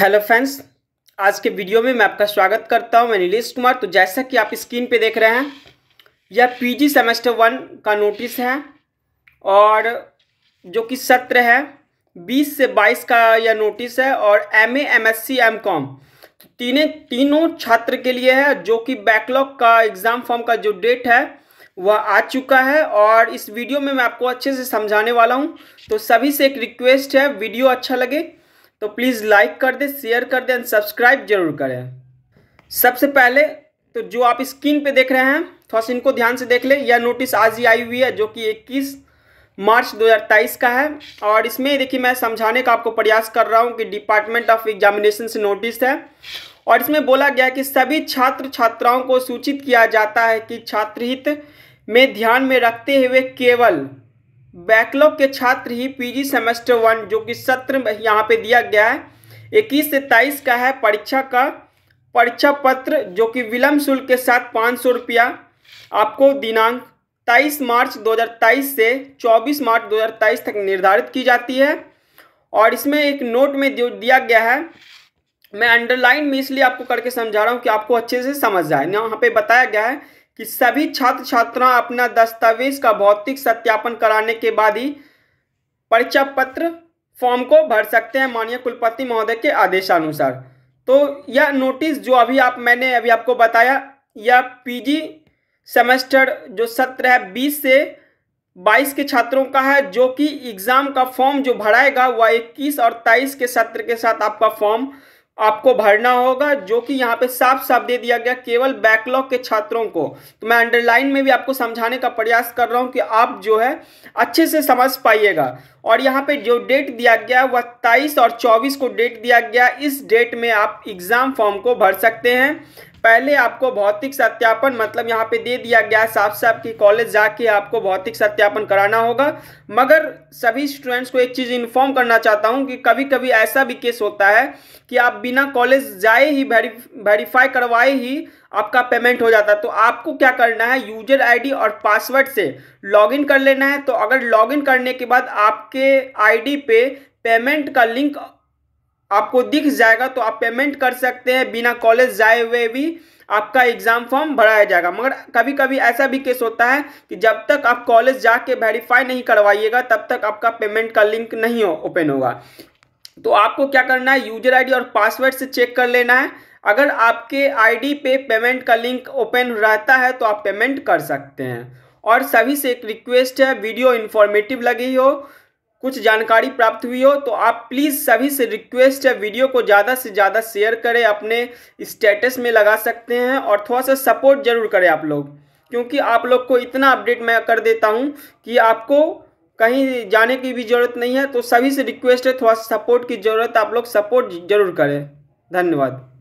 hello friends आज के video में मैं आपका स्वागत करता हूं मैं नीलेश कुमार तो जैसा कि आप स्क्रीन पे देख रहे हैं यह पीजी सेमेस्टर वन का नोटिस है और जो कि सत्र है 20 से 22 का यह नोटिस है और एमए एमएससी एमकॉम तो तीने तीनों छात्र के लिए है जो कि बैकलॉग का एग्ज़ाम फॉर्म का जो डेट है वह आ चुका है और इस वीडियो में मैं आपको अच्छे से समझाने वाला हूँ तो सभी से एक रिक्वेस्ट है वीडियो अच्छा लगे तो प्लीज़ लाइक कर दे शेयर कर दे एंड सब्सक्राइब जरूर करें सबसे पहले तो जो आप स्क्रीन पे देख रहे हैं थोड़ा तो सा इनको ध्यान से देख लें यह नोटिस आज ही आई हुई है जो कि 21 मार्च 2023 का है और इसमें देखिए मैं समझाने का आपको प्रयास कर रहा हूँ कि डिपार्टमेंट ऑफ एग्जामिनेशन से नोटिस है और इसमें बोला गया कि सभी छात्र छात्राओं को सूचित किया जाता है कि छात्रहित में ध्यान में रखते हुए केवल बैकलॉग के छात्र ही पीजी सेमेस्टर वन जो कि सत्र यहाँ पे दिया गया है इक्कीस से तेईस का है परीक्षा का परीक्षा पत्र जो कि विलम्ब शुल्क के साथ पाँच सौ रुपया आपको दिनांक तेईस मार्च 2023 से 24 मार्च 2023 तक निर्धारित की जाती है और इसमें एक नोट में दिया गया है मैं अंडरलाइन में इसलिए आपको करके समझा रहा हूँ कि आपको अच्छे से समझ जाए यहाँ पे बताया गया है कि सभी छात्र छात्रा अपना दस्तावेज का भौतिक सत्यापन कराने के बाद ही परीक्षा पत्र फॉर्म को भर सकते हैं माननीय कुलपति महोदय के आदेशानुसार तो यह नोटिस जो अभी आप मैंने अभी आपको बताया यह पीजी सेमेस्टर जो सत्र है बीस से बाईस के छात्रों का है जो कि एग्ज़ाम का फॉर्म जो भराएगा वह इक्कीस और तेईस के सत्र के साथ आपका फॉर्म आपको भरना होगा जो कि यहाँ पे साफ साफ दे दिया गया केवल बैकलॉग के छात्रों को तो मैं अंडरलाइन में भी आपको समझाने का प्रयास कर रहा हूँ कि आप जो है अच्छे से समझ पाइएगा और यहाँ पे जो डेट दिया गया वह तेईस और चौबीस को डेट दिया गया इस डेट में आप एग्ज़ाम फॉर्म को भर सकते हैं पहले आपको भौतिक सत्यापन मतलब यहाँ पे दे दिया गया साफ साफ कि कॉलेज जाके आपको भौतिक सत्यापन कराना होगा मगर सभी स्टूडेंट्स को एक चीज़ इन्फॉर्म करना चाहता हूँ कि कभी कभी ऐसा भी केस होता है कि आप बिना कॉलेज जाए ही वेरीफाई करवाए ही आपका पेमेंट हो जाता है तो आपको क्या करना है यूजर आईडी और पासवर्ड से लॉगिन कर लेना है तो अगर लॉगिन करने के बाद आपके आईडी पे पेमेंट का लिंक आपको दिख जाएगा तो आप पेमेंट कर सकते हैं बिना कॉलेज जाए हुए भी आपका एग्जाम फॉर्म भराया जाएगा मगर कभी कभी ऐसा भी केस होता है कि जब तक आप कॉलेज जाके वेरीफाई नहीं करवाइएगा तब तक आपका पेमेंट का लिंक नहीं हो, ओपन होगा तो आपको क्या करना है यूजर आईडी और पासवर्ड से चेक कर लेना है अगर आपके आईडी पे पेमेंट का लिंक ओपन रहता है तो आप पेमेंट कर सकते हैं और सभी से एक रिक्वेस्ट है वीडियो इन्फॉर्मेटिव लगी हो कुछ जानकारी प्राप्त हुई हो तो आप प्लीज़ सभी से रिक्वेस्ट है वीडियो को ज़्यादा से ज़्यादा शेयर करें अपने स्टेटस में लगा सकते हैं और थोड़ा सा सपोर्ट ज़रूर करें आप लोग क्योंकि आप लोग को इतना अपडेट मैं कर देता हूँ कि आपको कहीं जाने की भी ज़रूरत नहीं है तो सभी से रिक्वेस्ट है थोड़ा सपोर्ट की ज़रूरत आप लोग सपोर्ट जरूर करें धन्यवाद